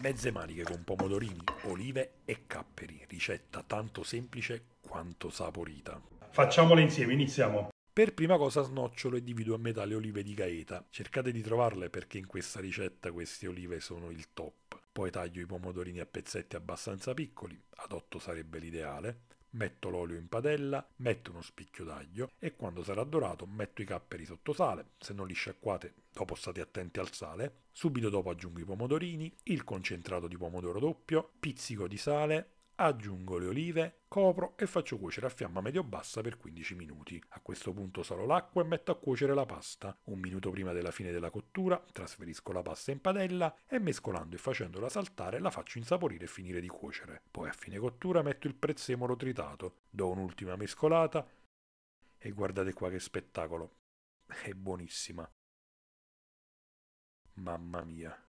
Mezze maniche con pomodorini, olive e capperi. Ricetta tanto semplice quanto saporita. Facciamole insieme, iniziamo. Per prima cosa snocciolo e divido a metà le olive di gaeta. Cercate di trovarle perché in questa ricetta queste olive sono il top. Poi taglio i pomodorini a pezzetti abbastanza piccoli, ad 8 sarebbe l'ideale metto l'olio in padella, metto uno spicchio d'aglio e quando sarà dorato metto i capperi sotto sale, se non li sciacquate dopo state attenti al sale, subito dopo aggiungo i pomodorini, il concentrato di pomodoro doppio, pizzico di sale, aggiungo le olive, copro e faccio cuocere a fiamma medio-bassa per 15 minuti. A questo punto salo l'acqua e metto a cuocere la pasta. Un minuto prima della fine della cottura trasferisco la pasta in padella e mescolando e facendola saltare la faccio insaporire e finire di cuocere. Poi a fine cottura metto il prezzemolo tritato, do un'ultima mescolata e guardate qua che spettacolo. È buonissima. Mamma mia.